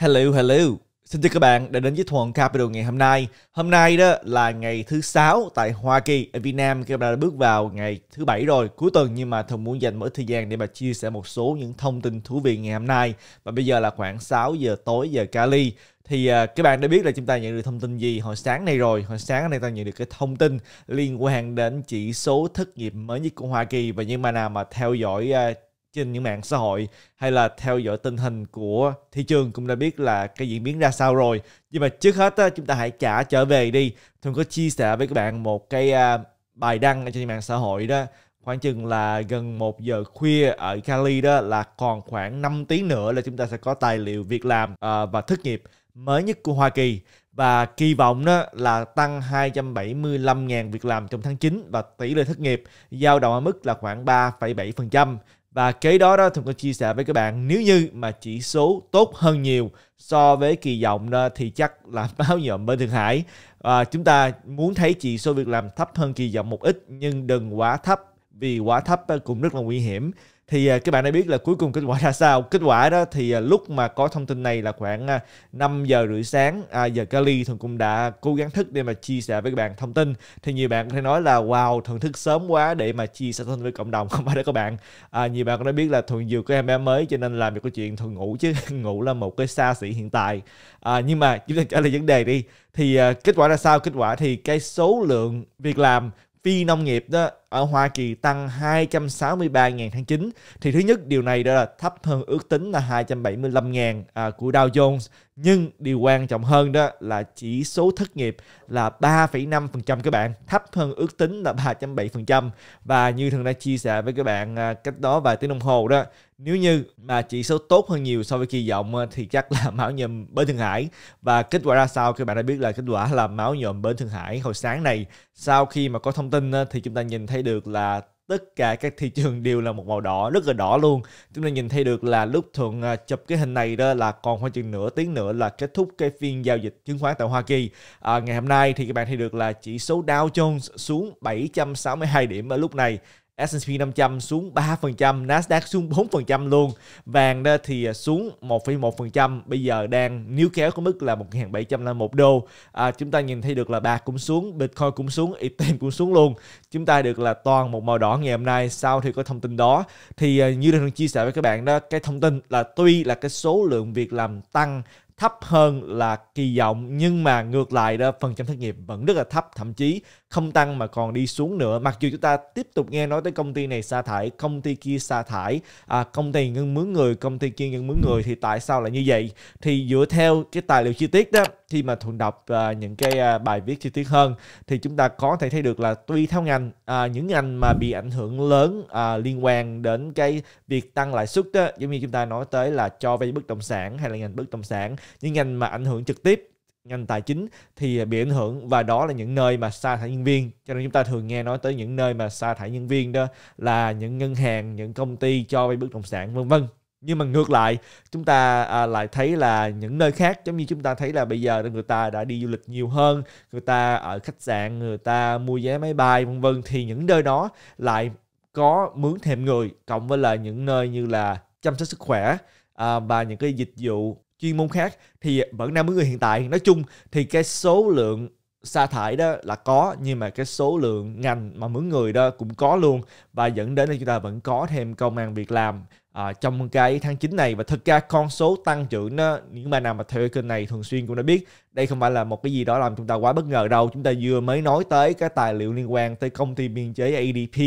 Hello, hello. Xin chào các bạn đã đến với Thuận Capital ngày hôm nay. Hôm nay đó là ngày thứ sáu tại Hoa Kỳ. Ở Việt Nam các bạn đã bước vào ngày thứ bảy rồi, cuối tuần nhưng mà Thuận muốn dành mỗi thời gian để mà chia sẻ một số những thông tin thú vị ngày hôm nay. Và bây giờ là khoảng 6 giờ tối giờ Cali thì uh, các bạn đã biết là chúng ta nhận được thông tin gì hồi sáng này rồi hồi sáng này ta nhận được cái thông tin liên quan đến chỉ số thất nghiệp mới nhất của Hoa Kỳ và nhưng mà nào mà theo dõi uh, trên những mạng xã hội hay là theo dõi tình hình của thị trường cũng đã biết là cái diễn biến ra sao rồi nhưng mà trước hết chúng ta hãy trả trở về đi thường có chia sẻ với các bạn một cái à, bài đăng trên mạng xã hội đó khoảng chừng là gần 1 giờ khuya ở Cali đó là còn khoảng 5 tiếng nữa là chúng ta sẽ có tài liệu việc làm à, và thất nghiệp mới nhất của Hoa Kỳ và kỳ vọng đó là tăng 275.000 việc làm trong tháng 9 và tỷ lệ thất nghiệp dao động ở mức là khoảng 3,7%. Và kế đó đó thì tôi chia sẻ với các bạn nếu như mà chỉ số tốt hơn nhiều so với kỳ vọng đó thì chắc là báo nhộm bên Thượng Hải. À, chúng ta muốn thấy chỉ số việc làm thấp hơn kỳ vọng một ít nhưng đừng quá thấp vì quá thấp cũng rất là nguy hiểm thì à, các bạn đã biết là cuối cùng kết quả ra sao kết quả đó thì à, lúc mà có thông tin này là khoảng 5 à, giờ rưỡi sáng à, giờ Cali thường cũng đã cố gắng thức để mà chia sẻ với các bạn thông tin thì nhiều bạn có thể nói là wow thường thức sớm quá để mà chia sẻ thông tin với cộng đồng không phải đó các bạn à, nhiều bạn cũng đã biết là thường vừa có em bé mới cho nên làm việc câu chuyện thường ngủ chứ ngủ là một cái xa xỉ hiện tại à, nhưng mà chúng ta trả lời vấn đề đi thì uh, kết quả ra sao kết quả thì cái số lượng việc làm phi nông nghiệp đó ở Hoa Kỳ tăng 263.000 tháng 9 thì thứ nhất điều này đó là thấp hơn ước tính là 275.000 à, của Dow Jones nhưng điều quan trọng hơn đó là chỉ số thất nghiệp là 3,5% các bạn thấp hơn ước tính là 3,7% và như thường đã chia sẻ với các bạn à, cách đó vài tiếng đồng hồ đó nếu như mà chỉ số tốt hơn nhiều so với kỳ vọng à, thì chắc là máu nhầm bên Thượng Hải và kết quả ra sao các bạn đã biết là kết quả là máu nhầm bên Thượng Hải hồi sáng này sau khi mà có thông tin à, thì chúng ta nhìn thấy thấy được là tất cả các thị trường đều là một màu đỏ rất là đỏ luôn chúng ta nhìn thấy được là lúc thuận à, chụp cái hình này đó là còn khoảng chừng nửa tiếng nữa là kết thúc cái phiên giao dịch chứng khoán tại Hoa Kỳ à, ngày hôm nay thì các bạn thấy được là chỉ số Dow Jones xuống 762 điểm ở lúc này S&P 500 xuống 3%, Nasdaq xuống 4% luôn. Vàng đó thì à, xuống 1,1%, bây giờ đang níu kéo có mức là 1.751 đô. À, chúng ta nhìn thấy được là bạc cũng xuống, Bitcoin cũng xuống, Ethereum cũng xuống luôn. Chúng ta được là toàn một màu đỏ ngày hôm nay sau thì có thông tin đó. Thì à, như đã chia sẻ với các bạn đó, cái thông tin là tuy là cái số lượng việc làm tăng thấp hơn là kỳ vọng nhưng mà ngược lại đó phần trăm thất nghiệp vẫn rất là thấp thậm chí không tăng mà còn đi xuống nữa mặc dù chúng ta tiếp tục nghe nói tới công ty này sa thải công ty kia sa thải à, công ty ngân mướn người công ty kia ngân mướn ừ. người thì tại sao lại như vậy thì dựa theo cái tài liệu chi tiết đó khi mà thuận đọc à, những cái à, bài viết chi tiết hơn thì chúng ta có thể thấy được là tuy theo ngành à, những ngành mà bị ảnh hưởng lớn à, liên quan đến cái việc tăng lãi suất đó giống như chúng ta nói tới là cho vay bất động sản hay là ngành bất động sản những ngành mà ảnh hưởng trực tiếp ngành tài chính thì bị ảnh hưởng và đó là những nơi mà sa thải nhân viên cho nên chúng ta thường nghe nói tới những nơi mà sa thải nhân viên đó là những ngân hàng những công ty cho vay bất động sản vân vân nhưng mà ngược lại chúng ta à, lại thấy là những nơi khác giống như chúng ta thấy là bây giờ người ta đã đi du lịch nhiều hơn người ta ở khách sạn người ta mua vé máy bay vân vân thì những nơi đó lại có mướn thêm người cộng với là những nơi như là chăm sóc sức khỏe à, và những cái dịch vụ chuyên môn khác thì vẫn đang với người hiện tại nói chung thì cái số lượng sa thải đó là có nhưng mà cái số lượng ngành mà mướn người đó cũng có luôn và dẫn đến là chúng ta vẫn có thêm công an việc làm à, trong cái tháng 9 này và thực ra con số tăng trưởng đó những bài nào mà theo kênh này thường xuyên cũng đã biết đây không phải là một cái gì đó làm chúng ta quá bất ngờ đâu chúng ta vừa mới nói tới cái tài liệu liên quan tới công ty biên chế ADP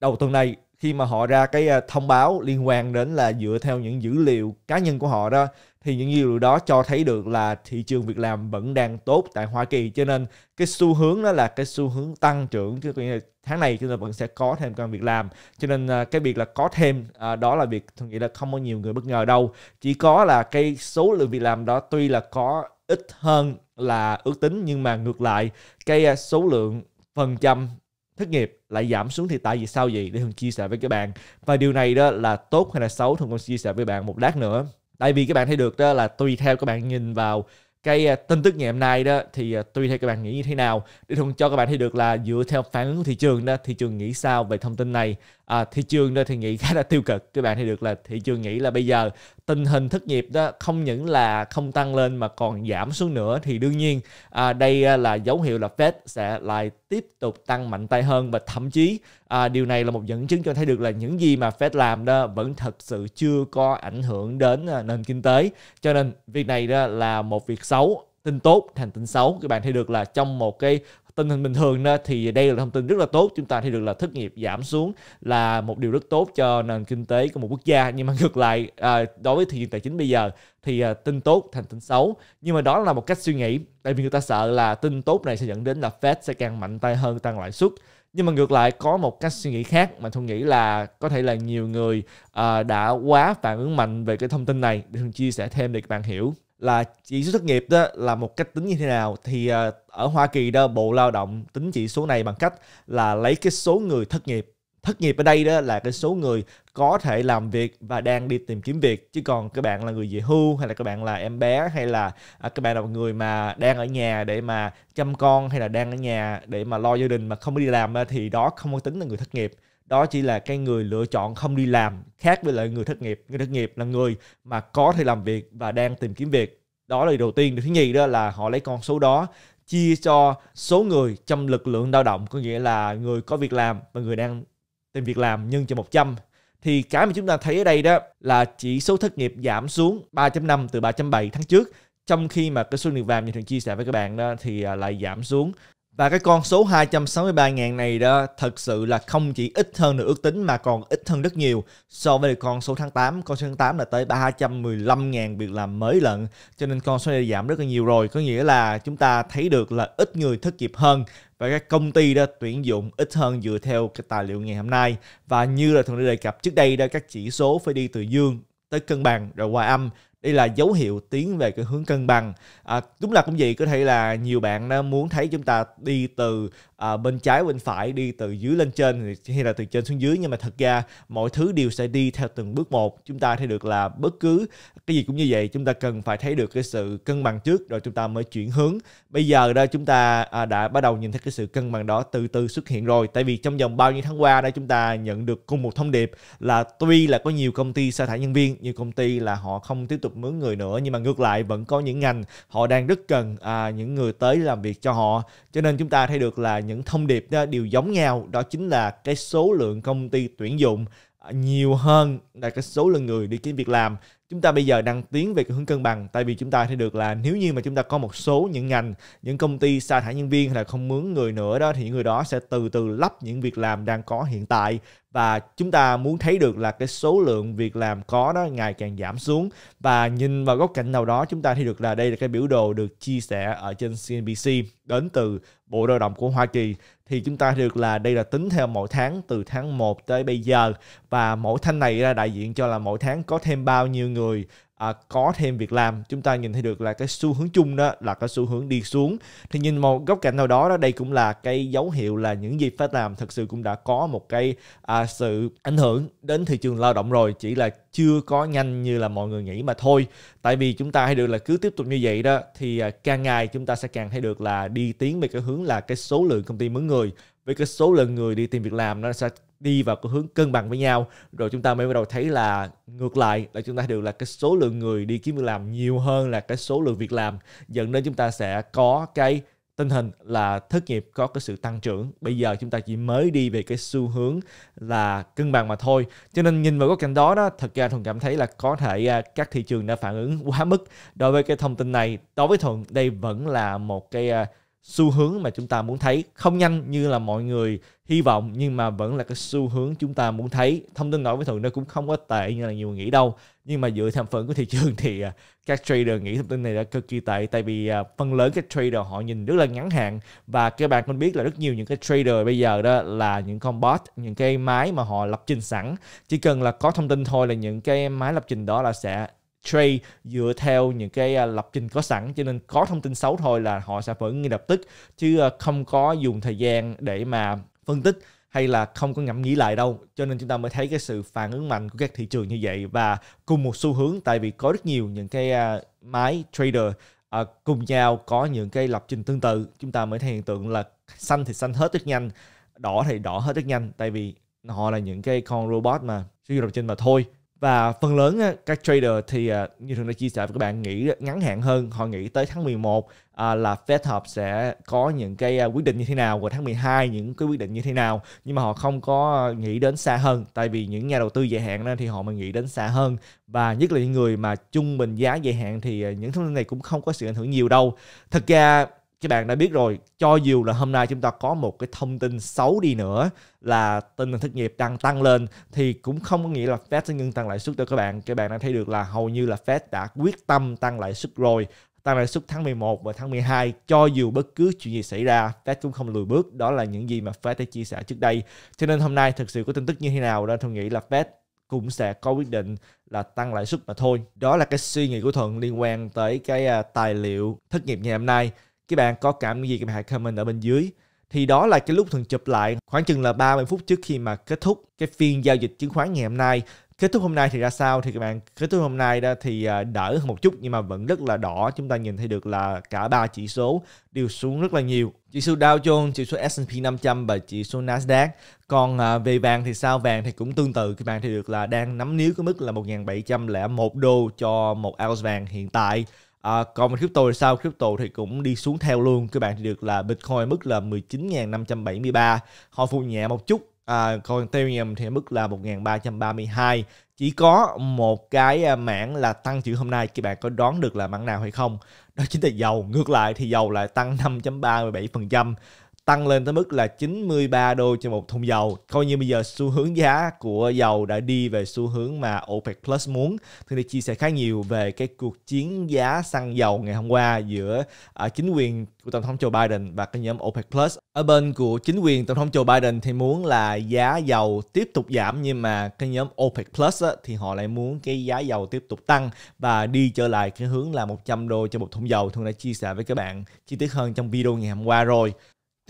đầu tuần này khi mà họ ra cái ờ, thông báo liên quan đến là dựa theo những dữ liệu cá nhân của họ đó thì những dữ liệu đó cho thấy được là thị trường việc làm vẫn đang tốt tại Hoa Kỳ cho nên cái xu hướng đó là cái xu hướng tăng trưởng chứ tháng này chúng ta vẫn sẽ có thêm công việc làm cho nên ờ, cái việc là có thêm ờ, đó là việc tôi nghĩ là không có nhiều người bất ngờ đâu chỉ có là cái số lượng việc làm đó tuy là có ít hơn là ước tính nhưng mà ngược lại cái số lượng phần trăm thất nghiệp lại giảm xuống thì tại vì sao gì để thường chia sẻ với các bạn và điều này đó là tốt hay là xấu thường con chia sẻ với bạn một lát nữa tại vì các bạn thấy được đó là tùy theo các bạn nhìn vào cái à, tin tức ngày hôm nay đó thì à, tùy theo các bạn nghĩ như thế nào để thường cho các bạn thấy được là dựa theo phản ứng của thị trường đó thị trường nghĩ sao về thông tin này à, thị trường đó thì nghĩ khá là tiêu cực các bạn thấy được là thị trường nghĩ là bây giờ tình hình thất nghiệp đó không những là không tăng lên mà còn giảm xuống nữa thì đương nhiên à, đây à, là dấu hiệu là Fed sẽ lại tiếp tục tăng mạnh tay hơn và thậm chí à, điều này là một dẫn chứng cho thấy được là những gì mà Fed làm đó vẫn thật sự chưa có ảnh hưởng đến à, nền kinh tế cho nên việc này đó là một việc xấu tin tốt thành tin xấu các bạn thấy được là trong một cái tình hình bình thường thì đây là thông tin rất là tốt chúng ta thấy được là thất nghiệp giảm xuống là một điều rất tốt cho nền kinh tế của một quốc gia nhưng mà ngược lại à, đối với thị trường tài chính bây giờ thì à, tin tốt thành tin xấu nhưng mà đó là một cách suy nghĩ tại vì người ta sợ là tin tốt này sẽ dẫn đến là Fed sẽ càng mạnh tay hơn tăng lãi suất nhưng mà ngược lại có một cách suy nghĩ khác mà tôi nghĩ là có thể là nhiều người à, đã quá phản ứng mạnh về cái thông tin này để chia sẻ thêm để các bạn hiểu là chỉ số thất nghiệp đó là một cách tính như thế nào thì ờ, ở Hoa Kỳ đó Bộ Lao động tính chỉ số này bằng cách là lấy cái số người thất nghiệp thất nghiệp ở đây đó là cái số người có thể làm việc và đang đi tìm kiếm việc chứ còn các bạn là người về hưu hay là các bạn là em bé hay là à, các bạn là một người mà đang ở nhà để mà chăm con hay là đang ở nhà để mà lo gia đình mà không đi làm thì đó không có tính là người thất nghiệp đó chỉ là cái người lựa chọn không đi làm khác với lại người thất nghiệp người thất nghiệp là người mà có thể làm việc và đang tìm kiếm việc đó là điều đầu tiên điều thứ nhì đó là họ lấy con số đó chia cho số người trong lực lượng lao động có nghĩa là người có việc làm và người đang tìm việc làm nhân cho 100 thì cái mà chúng ta thấy ở đây đó là chỉ số thất nghiệp giảm xuống 3.5 từ 3.7 tháng trước trong khi mà cái số việc làm như thường chia sẻ với các bạn đó thì à, lại giảm xuống và cái con số 263.000 này đó thật sự là không chỉ ít hơn được ước tính mà còn ít hơn rất nhiều so với con số tháng 8. Con số tháng 8 là tới 315.000 việc làm mới lận cho nên con số này giảm rất là nhiều rồi. Có nghĩa là chúng ta thấy được là ít người thất nghiệp hơn và các công ty đó tuyển dụng ít hơn dựa theo cái tài liệu ngày hôm nay. Và như là thường đã đề cập trước đây đó các chỉ số phải đi từ dương tới cân bằng rồi qua âm đây là dấu hiệu tiến về cái hướng cân bằng à, đúng là cũng vậy có thể là nhiều bạn muốn thấy chúng ta đi từ à, bên trái bên phải đi từ dưới lên trên hay là từ trên xuống dưới nhưng mà thật ra mọi thứ đều sẽ đi theo từng bước một chúng ta thấy được là bất cứ cái gì cũng như vậy chúng ta cần phải thấy được cái sự cân bằng trước rồi chúng ta mới chuyển hướng bây giờ đó chúng ta à, đã bắt đầu nhìn thấy cái sự cân bằng đó từ từ xuất hiện rồi tại vì trong vòng bao nhiêu tháng qua đó chúng ta nhận được cùng một thông điệp là tuy là có nhiều công ty sa thải nhân viên nhiều công ty là họ không tiếp tục mướn người nữa nhưng mà ngược lại vẫn có những ngành họ đang rất cần à, những người tới làm việc cho họ cho nên chúng ta thấy được là những thông điệp ờ, đều giống nhau đó chính là cái số lượng công ty tuyển dụng ờ, nhiều hơn là cái số lượng người đi kiếm việc làm chúng ta bây giờ đang tiến về cái hướng cân bằng tại vì chúng ta thấy được là nếu như mà chúng ta có một số những ngành những công ty sa thải nhân viên hay là không mướn người nữa đó thì những người đó sẽ từ từ lấp những việc làm đang có hiện tại và chúng ta muốn thấy được là cái số lượng việc làm có nó ngày càng giảm xuống và nhìn vào góc cạnh nào đó chúng ta thấy được là đây là cái biểu đồ được chia sẻ ở trên CNBC đến từ Bộ Lao động của Hoa Kỳ thì chúng ta thấy được là đây là tính theo mỗi tháng từ tháng 1 tới bây giờ và mỗi thanh này là đại diện cho là mỗi tháng có thêm bao nhiêu người à, có thêm việc làm chúng ta nhìn thấy được là cái xu hướng chung đó là cái xu hướng đi xuống thì nhìn một góc cạnh nào đó đó đây cũng là cái dấu hiệu là những gì Fed làm thật sự cũng đã có một cái à, sự ảnh hưởng đến thị trường lao động rồi chỉ là chưa có nhanh như là mọi người nghĩ mà thôi tại vì chúng ta thấy được là cứ tiếp tục như vậy đó thì à, càng ngày chúng ta sẽ càng thấy được là đi tiến về cái hướng là cái số lượng công ty mướn người với cái số lượng người đi tìm việc làm nó sẽ đi vào cái hướng cân bằng với nhau rồi chúng ta mới bắt đầu thấy là ngược lại là chúng ta được là cái số lượng người đi kiếm việc làm nhiều hơn là cái số lượng việc làm dẫn đến chúng ta sẽ có cái tình hình là thất nghiệp có cái sự tăng trưởng bây giờ chúng ta chỉ mới đi về cái xu hướng là cân bằng mà thôi cho nên nhìn vào góc cạnh đó đó thật ra thuận cảm thấy là có thể à, các thị trường đã phản ứng quá mức đối với cái thông tin này đối với thuận đây vẫn là một cái à, xu hướng mà chúng ta muốn thấy không nhanh như là mọi người hy vọng nhưng mà vẫn là cái xu hướng chúng ta muốn thấy thông tin nổi với thường nó cũng không có tệ như là nhiều người nghĩ đâu nhưng mà dựa thành phần của thị trường thì à, các trader nghĩ thông tin này là cực kỳ tệ tại vì à, phần lớn các trader họ nhìn rất là ngắn hạn và các bạn cũng biết là rất nhiều những cái trader bây giờ đó là những con bot những cái máy mà họ lập trình sẵn chỉ cần là có thông tin thôi là những cái máy lập trình đó là sẽ trade dựa theo những cái à, lập trình có sẵn cho nên có thông tin xấu thôi là họ sẽ phản ngay lập tức chứ à, không có dùng thời gian để mà phân tích hay là không có ngẫm nghĩ lại đâu cho nên chúng ta mới thấy cái sự phản ứng mạnh của các thị trường như vậy và cùng một xu hướng tại vì có rất nhiều những cái à, máy trader à, cùng nhau có những cái lập trình tương tự chúng ta mới thấy hiện tượng là xanh thì xanh hết rất nhanh đỏ thì đỏ hết rất nhanh tại vì họ là những cái con robot mà sử dụng lập trình mà thôi và phần lớn các trader thì à, như thường đã chia sẻ với các bạn nghĩ ngắn hạn hơn họ nghĩ tới tháng 11 à, là Fed họp sẽ có những cái à, quyết định như thế nào và tháng 12 những cái quyết định như thế nào nhưng mà họ không có nghĩ đến xa hơn tại vì những nhà đầu tư dài hạn nên thì họ mới nghĩ đến xa hơn và nhất là những người mà trung bình giá dài hạn thì những thông tin này cũng không có sự ảnh hưởng nhiều đâu thật ra các bạn đã biết rồi cho dù là hôm nay chúng ta có một cái thông tin xấu đi nữa là tình hình thất nghiệp đang tăng lên thì cũng không có nghĩa là Fed sẽ ngưng tăng lãi suất đâu các bạn các bạn đã thấy được là hầu như là Fed đã quyết tâm tăng lãi suất rồi tăng lãi suất tháng 11 và tháng 12 cho dù bất cứ chuyện gì xảy ra Fed cũng không lùi bước đó là những gì mà Fed đã chia sẻ trước đây cho nên hôm nay thực sự có tin tức như thế nào đó tôi nghĩ là Fed cũng sẽ có quyết định là tăng lãi suất mà thôi đó là cái suy nghĩ của thuận liên quan tới cái à, tài liệu thất nghiệp ngày hôm nay các bạn có cảm nghĩ gì các bạn hãy comment ở bên dưới thì đó là cái lúc thường chụp lại khoảng chừng là 30 phút trước khi mà kết thúc cái phiên giao dịch chứng khoán ngày hôm nay kết thúc hôm nay thì ra sao thì các bạn kết thúc hôm nay đó thì à, đỡ hơn một chút nhưng mà vẫn rất là đỏ chúng ta nhìn thấy được là cả ba chỉ số đều xuống rất là nhiều chỉ số Dow Jones chỉ số S&P 500 và chỉ số Nasdaq còn à, về vàng thì sao vàng thì cũng tương tự các bạn thì được là đang nắm níu cái mức là 1.701 đô cho một ounce vàng hiện tại À, còn bên crypto thì sao? Crypto thì cũng đi xuống theo luôn. Các bạn được là Bitcoin mức là 19.573, hồi phục nhẹ một chút. À, còn Ethereum thì mức là 1.332. Chỉ có một cái à, mảng là tăng chữ hôm nay các bạn có đoán được là mảng nào hay không? Đó chính là dầu. Ngược lại thì dầu lại tăng 5.37% tăng lên tới mức là 93 đô trên một thùng dầu. Coi như bây giờ xu hướng giá của dầu đã đi về xu hướng mà OPEC Plus muốn. Thì được chia sẻ khá nhiều về cái cuộc chiến giá xăng dầu ngày hôm qua giữa à, chính quyền của Tổng thống Joe Biden và cái nhóm OPEC Plus. Ở bên của chính quyền Tổng thống Joe Biden thì muốn là giá dầu tiếp tục giảm nhưng mà cái nhóm OPEC Plus á, thì họ lại muốn cái giá dầu tiếp tục tăng và đi trở lại cái hướng là 100 đô cho một thùng dầu. Thường đã chia sẻ với các bạn chi tiết hơn trong video ngày hôm qua rồi.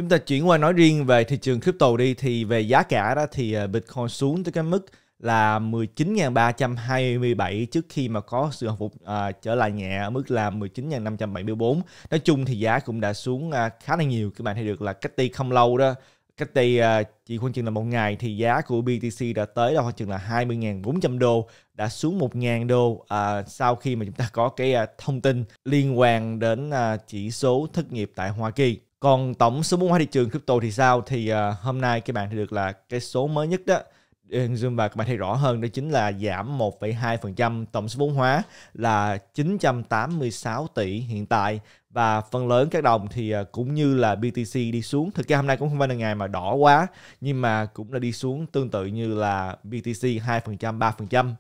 Chúng ta chuyển qua nói riêng về thị trường crypto đi thì về giá cả đó thì ờ, Bitcoin xuống tới cái mức là 19.327 trước khi mà có sự hồi phục à, trở lại nhẹ ở mức là 19.574. Nói chung thì giá cũng đã xuống à, khá là nhiều. Các bạn thấy được là cách đây không lâu đó, cách đây à, chỉ khoảng chừng là một ngày thì giá của BTC đã tới là khoảng chừng là 20.400 đô, đã xuống 1.000 đô à, sau khi mà chúng ta có cái à, thông tin liên quan đến à, chỉ số thất nghiệp tại Hoa Kỳ. Còn tổng số vốn hóa thị trường crypto thì sao? Thì uh, hôm nay các bạn thì được là cái số mới nhất đó Zoom và các bạn thấy rõ hơn đó chính là giảm 1,2% tổng số vốn hóa là 986 tỷ hiện tại và phần lớn các đồng thì à, cũng như là BTC đi xuống thực ra hôm nay cũng không phải là ngày mà đỏ quá nhưng mà cũng là đi xuống tương tự như là BTC 2% 3%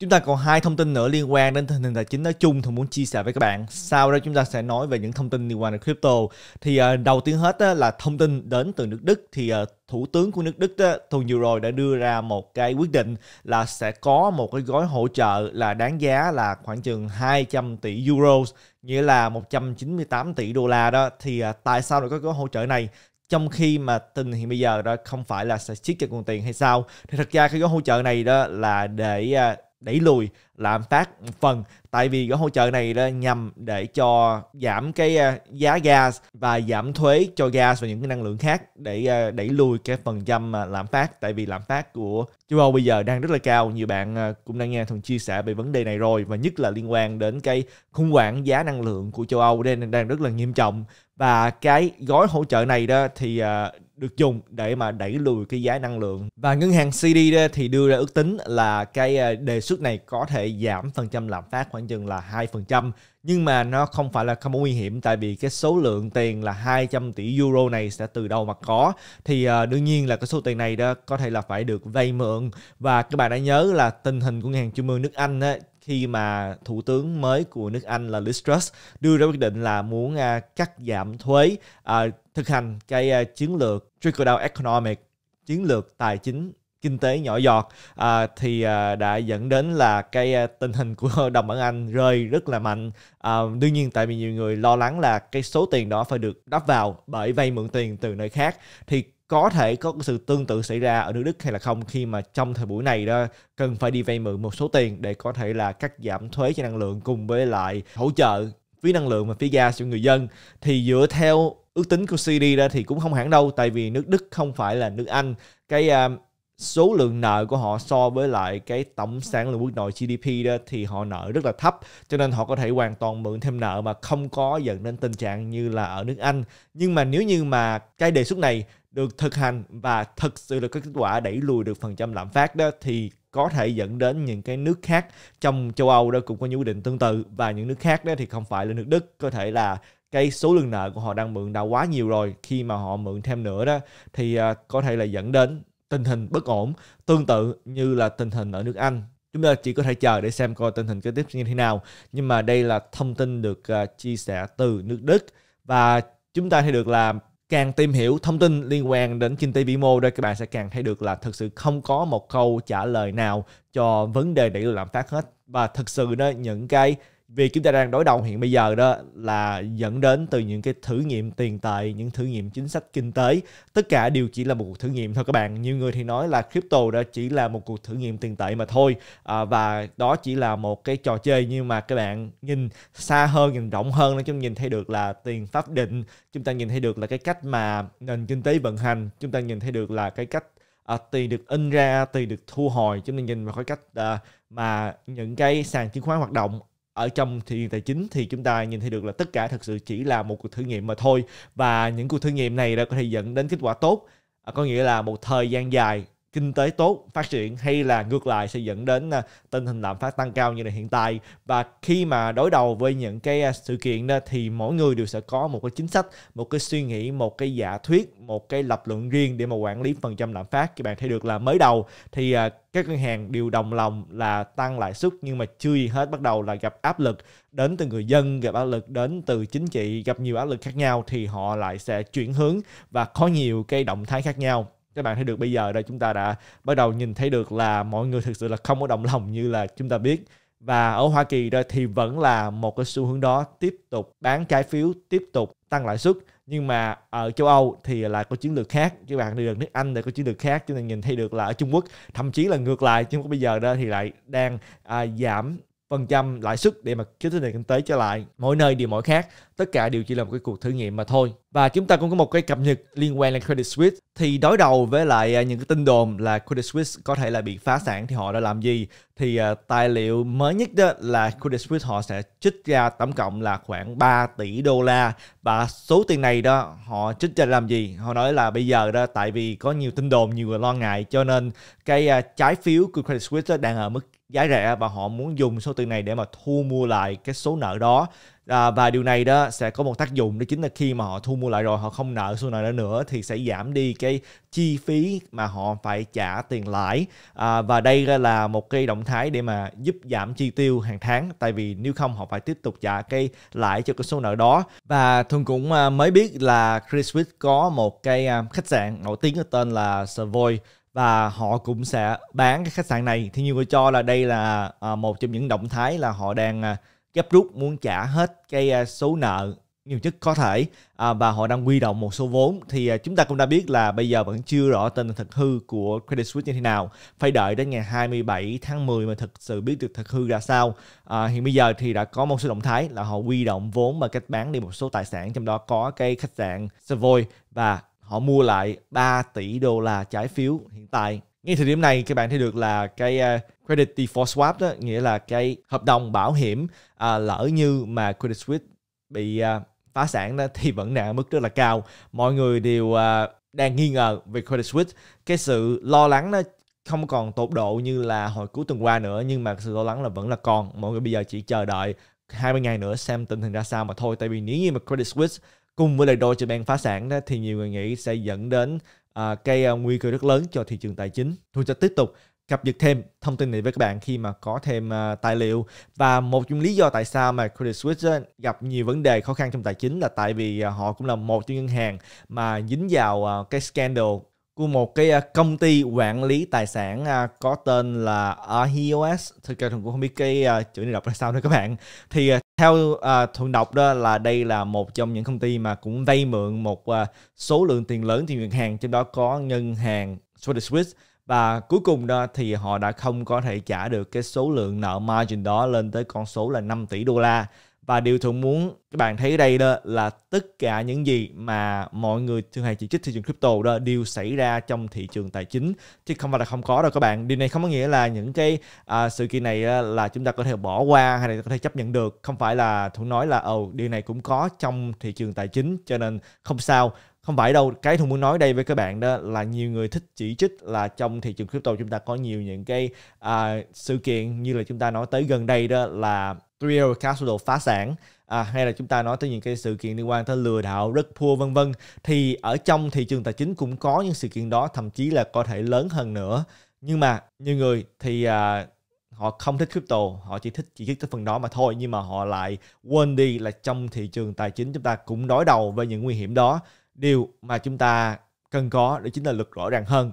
Chúng ta còn hai thông tin nữa liên quan đến tình hình tài chính nói chung thì muốn chia sẻ với các bạn. Sau đó chúng ta sẽ nói về những thông tin liên quan đến crypto. Thì uh, đầu tiên hết uh, là thông tin đến từ nước Đức thì uh, thủ tướng của nước Đức đó, tuần vừa rồi đã đưa ra một cái quyết định là sẽ có một cái gói hỗ trợ là đáng giá là khoảng chừng 200 tỷ euro nghĩa là 198 tỷ đô la đó thì uh, tại sao lại có gói hỗ trợ này trong khi mà tình hiện bây giờ đó không phải là sẽ chiết cho nguồn tiền hay sao thì thật ra cái gói hỗ trợ này đó là để đẩy lùi lạm phát một phần tại vì gói hỗ trợ này là nhằm để cho giảm cái à, giá gas và giảm thuế cho gas và những cái năng lượng khác để à, đẩy lùi cái phần trăm à, lạm phát tại vì lạm phát của châu Âu bây giờ đang rất là cao nhiều bạn cũng đang nghe thường chia sẻ về vấn đề này rồi và nhất là liên quan đến cái khủng hoảng giá năng lượng của châu Âu đang đang rất là nghiêm trọng và cái gói hỗ trợ này đó thì được dùng để mà đẩy lùi cái giá năng lượng và ngân hàng CD thì đưa ra ước tính là cái đề xuất này có thể giảm phần trăm lạm phát khoảng khoảng chừng là 2%. Nhưng mà nó không phải là không nguy hiểm tại vì cái số lượng tiền là 200 tỷ euro này sẽ từ đâu mà có. Thì ờ, đương nhiên là cái số tiền này đó có thể là phải được vay mượn. Và các bạn đã nhớ là tình hình của ngân hàng trung ương nước Anh ấy, khi mà thủ tướng mới của nước Anh là Liz Truss đưa ra quyết định là muốn à, cắt giảm thuế à, thực hành cái à, chiến lược trickle down economic chiến lược tài chính kinh tế nhỏ giọt à, thì à, đã dẫn đến là cái à, tình hình của đồng bảng Anh rơi rất là mạnh. À, đương nhiên tại vì nhiều người lo lắng là cái số tiền đó phải được đắp vào bởi vay mượn tiền từ nơi khác thì có thể có sự tương tự xảy ra ở nước Đức hay là không khi mà trong thời buổi này đó cần phải đi vay mượn một số tiền để có thể là cắt giảm thuế cho năng lượng cùng với lại hỗ trợ phí năng lượng và phí gas cho người dân thì dựa theo ước tính của CD đó thì cũng không hẳn đâu tại vì nước Đức không phải là nước Anh cái uh, số lượng nợ của họ so với lại cái tổng sản lượng quốc nội GDP đó thì họ nợ rất là thấp cho nên họ có thể hoàn toàn mượn thêm nợ mà không có dẫn đến tình trạng như là ở nước Anh nhưng mà nếu như mà cái đề xuất này được thực hành và thực sự là có kết quả đẩy lùi được phần trăm lạm phát đó thì có thể dẫn đến những cái nước khác trong châu Âu đó cũng có những quy định tương tự và những nước khác đó thì không phải là nước Đức có thể là cái số lượng nợ của họ đang mượn đã quá nhiều rồi khi mà họ mượn thêm nữa đó thì à, có thể là dẫn đến tình hình bất ổn tương tự như là tình hình ở nước Anh. Chúng ta chỉ có thể chờ để xem coi tình hình kế tiếp như thế nào. Nhưng mà đây là thông tin được à, chia sẻ từ nước Đức và chúng ta thấy được là càng tìm hiểu thông tin liên quan đến kinh tế vĩ mô đây các bạn sẽ càng thấy được là thực sự không có một câu trả lời nào cho vấn đề đẩy lạm phát hết và thực sự đó những cái vì chúng ta đang đối đầu hiện bây giờ đó là dẫn đến từ những cái thử nghiệm tiền tệ những thử nghiệm chính sách kinh tế tất cả đều chỉ là một cuộc thử nghiệm thôi các bạn nhiều người thì nói là crypto đó chỉ là một cuộc thử nghiệm tiền tệ mà thôi à, và đó chỉ là một cái trò chơi nhưng mà các bạn nhìn xa hơn nhìn rộng hơn chúng chúng nhìn thấy được là tiền pháp định chúng ta nhìn thấy được là cái cách mà nền kinh tế vận hành chúng ta nhìn thấy được là cái cách à, tiền được in ra tiền được thu hồi chúng ta nhìn vào cái cách à, mà những cái sàn chứng khoán hoạt động ở trong thị trường tài chính thì chúng ta nhìn thấy được là tất cả thực sự chỉ là một cuộc thử nghiệm mà thôi và những cuộc thử nghiệm này đã có thể dẫn đến kết quả tốt à, có nghĩa là một thời gian dài kinh tế tốt phát triển hay là ngược lại sẽ dẫn đến à, tình hình lạm phát tăng cao như là hiện tại và khi mà đối đầu với những cái à, sự kiện đó thì mỗi người đều sẽ có một cái chính sách một cái suy nghĩ một cái giả thuyết một cái lập luận riêng để mà quản lý phần trăm lạm phát các bạn thấy được là mới đầu thì à, các ngân hàng đều đồng lòng là tăng lãi suất nhưng mà chưa gì hết bắt đầu là gặp áp lực đến từ người dân gặp áp lực đến từ chính trị gặp nhiều áp lực khác nhau thì họ lại sẽ chuyển hướng và có nhiều cái động thái khác nhau các bạn thấy được bây giờ đây chúng ta đã bắt đầu nhìn thấy được là mọi người thực sự là không có đồng lòng như là chúng ta biết và ở Hoa Kỳ đó thì vẫn là một cái xu hướng đó tiếp tục bán trái phiếu tiếp tục tăng lãi suất nhưng mà ở châu Âu thì là có chiến lược khác các bạn đi được nước Anh thì có chiến lược khác chúng ta nhìn thấy được là ở Trung Quốc thậm chí là ngược lại Trung Quốc bây giờ đó thì lại đang à, giảm phần trăm lãi suất để mà kích thích nền kinh tế trở lại mỗi nơi điều mỗi khác tất cả đều chỉ là một cái cuộc thử nghiệm mà thôi và chúng ta cũng có một cái cập nhật liên quan đến Credit Suisse thì đối đầu với lại à, những cái tin đồn là Credit Suisse có thể là bị phá sản thì họ đã làm gì thì à, tài liệu mới nhất đó là Credit Suisse họ sẽ trích ra tổng cộng là khoảng 3 tỷ đô la và số tiền này đó họ trích ra làm gì họ nói là bây giờ đó tại vì có nhiều tin đồn nhiều người lo ngại cho nên cái à, trái phiếu của Credit Suisse đang ở mức giá rẻ và họ muốn dùng số tiền này để mà thu mua lại cái số nợ đó à, và điều này đó sẽ có một tác dụng đó chính là khi mà họ thu mua lại rồi họ không nợ số nợ đó nữa thì sẽ giảm đi cái chi phí mà họ phải trả tiền lãi à, và đây là một cái động thái để mà giúp giảm chi tiêu hàng tháng tại vì nếu không họ phải tiếp tục trả cái lãi cho cái số nợ đó và thường cũng à, mới biết là Chris Wick có một cái à, khách sạn nổi tiếng có tên là Savoy và họ cũng sẽ bán cái khách sạn này thì nhiều người cho là đây là à, một trong những động thái là họ đang à, gấp rút muốn trả hết cái à, số nợ nhiều nhất có thể à, và họ đang huy động một số vốn thì à, chúng ta cũng đã biết là bây giờ vẫn chưa rõ tên thật hư của Credit Suisse như thế nào phải đợi đến ngày 27 tháng 10 mà thực sự biết được thật hư ra sao à, hiện bây giờ thì đã có một số động thái là họ huy động vốn và cách bán đi một số tài sản trong đó có cái khách sạn Savoy và họ mua lại 3 tỷ đô la trái phiếu hiện tại. Ngay thời điểm này các bạn thấy được là cái ờ, credit default swap đó nghĩa là cái hợp đồng bảo hiểm à, lỡ như mà Credit Suisse bị à, phá sản đó thì vẫn đang ở mức rất là cao. Mọi người đều à, đang nghi ngờ về Credit Suisse. Cái sự lo lắng đó không còn tột độ như là hồi cuối tuần qua nữa nhưng mà sự lo lắng là vẫn là còn. Mọi người bây giờ chỉ chờ đợi 20 ngày nữa xem tình hình ra sao mà thôi. Tại vì nếu như mà Credit Suisse cùng với lời đổ cho bạn phá sản đó thì nhiều người nghĩ sẽ dẫn đến à, cái uh, nguy cơ rất lớn cho thị trường tài chính. Tôi sẽ tiếp tục cập nhật thêm thông tin này với các bạn khi mà có thêm uh, tài liệu và một trong lý do tại sao mà Credit Suisse gặp nhiều vấn đề khó khăn trong tài chính là tại vì uh, họ cũng là một trong ngân hàng mà dính vào uh, cái scandal của một cái à, công ty quản lý tài sản à, có tên là RHOS thực ra thuần cũng không biết cái à, chữ này đọc ra sao nữa các bạn thì theo thuận đọc đó là đây là một trong những công ty mà cũng vay mượn một số lượng tiền lớn từ ngân hàng trong đó có ngân hàng Credit Suisse và cuối cùng đó thì họ đã không có thể trả được cái số lượng nợ margin đó lên tới con số là 5 tỷ đô la và điều thuận muốn các bạn thấy đây đó là tất cả những gì mà mọi người thường hay chỉ trích thị trường crypto đó đều xảy ra trong thị trường tài chính chứ không phải là không có đâu các bạn điều này không có nghĩa là những cái à, sự kiện này là chúng ta có thể bỏ qua hay là có thể chấp nhận được không phải là thuận nói là ồ điều này cũng có trong thị trường tài chính cho nên không sao không phải đâu cái tôi muốn nói đây với các bạn đó là nhiều người thích chỉ trích là trong thị trường crypto chúng ta có nhiều những cái à, sự kiện như là chúng ta nói tới gần đây đó là real capital phá sản à, hay là chúng ta nói tới những cái sự kiện liên quan tới lừa đảo rất poor vân vân thì ở trong thị trường tài chính cũng có những sự kiện đó thậm chí là có thể lớn hơn nữa nhưng mà nhiều người thì à, họ không thích crypto họ chỉ thích chỉ thích cái phần đó mà thôi nhưng mà họ lại quên đi là trong thị trường tài chính chúng ta cũng đối đầu với những nguy hiểm đó điều mà chúng ta cần có đó chính là luật rõ ràng hơn